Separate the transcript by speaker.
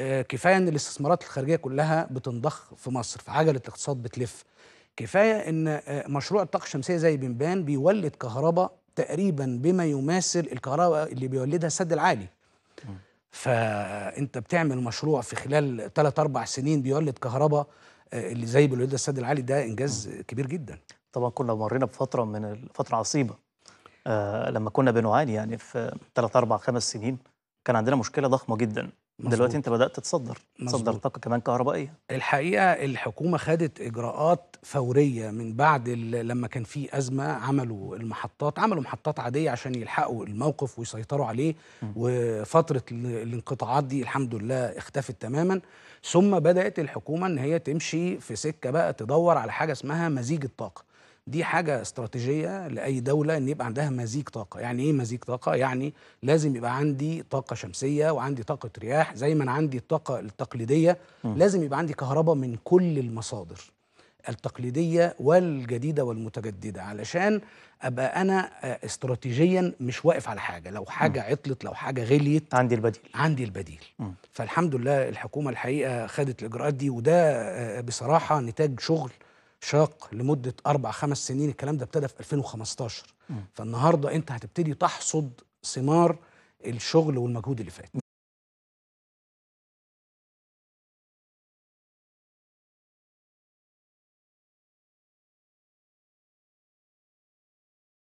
Speaker 1: آه، كفايه ان الاستثمارات الخارجيه كلها بتنضخ في مصر فعجله الاقتصاد بتلف كفايه ان آه، مشروع الطاقه الشمسيه زي بنبان بيولد كهرباء تقريبا بما يماثل الكهرباء اللي بيولدها السد العالي فانت بتعمل مشروع في خلال 3 4 سنين بيولد كهرباء آه، اللي زي بيولدها السد العالي ده انجاز
Speaker 2: كبير جدا طبعا كنا مرينا بفتره من فتره عصيبه آه لما كنا بنعاني يعني في 3 4 5 سنين كان عندنا مشكله ضخمه جدا دلوقتي انت بدات تصدر تصدر طاقه كمان كهربائيه
Speaker 1: الحقيقه الحكومه خدت اجراءات فوريه من بعد لما كان في ازمه عملوا المحطات عملوا محطات عاديه عشان يلحقوا الموقف ويسيطروا عليه م. وفتره الانقطاعات دي الحمد لله اختفت تماما ثم بدات الحكومه ان هي تمشي في سكه بقى تدور على حاجه اسمها مزيج الطاقه دي حاجة استراتيجية لأي دولة إن يبقى عندها مزيج طاقة، يعني إيه مزيج طاقة؟ يعني لازم يبقى عندي طاقة شمسية وعندي طاقة رياح زي ما أنا عندي الطاقة التقليدية م. لازم يبقى عندي كهرباء من كل المصادر التقليدية والجديدة والمتجددة علشان أبقى أنا آه، استراتيجيا مش واقف على حاجة لو حاجة م. عطلت لو حاجة غليت عندي البديل عندي البديل م. فالحمد لله الحكومة الحقيقة خدت الإجراءات دي وده آه، بصراحة نتاج شغل شاق لمده اربع خمس سنين الكلام ده ابتدى في 2015 م. فالنهارده انت هتبتدي
Speaker 2: تحصد ثمار الشغل والمجهود اللي فات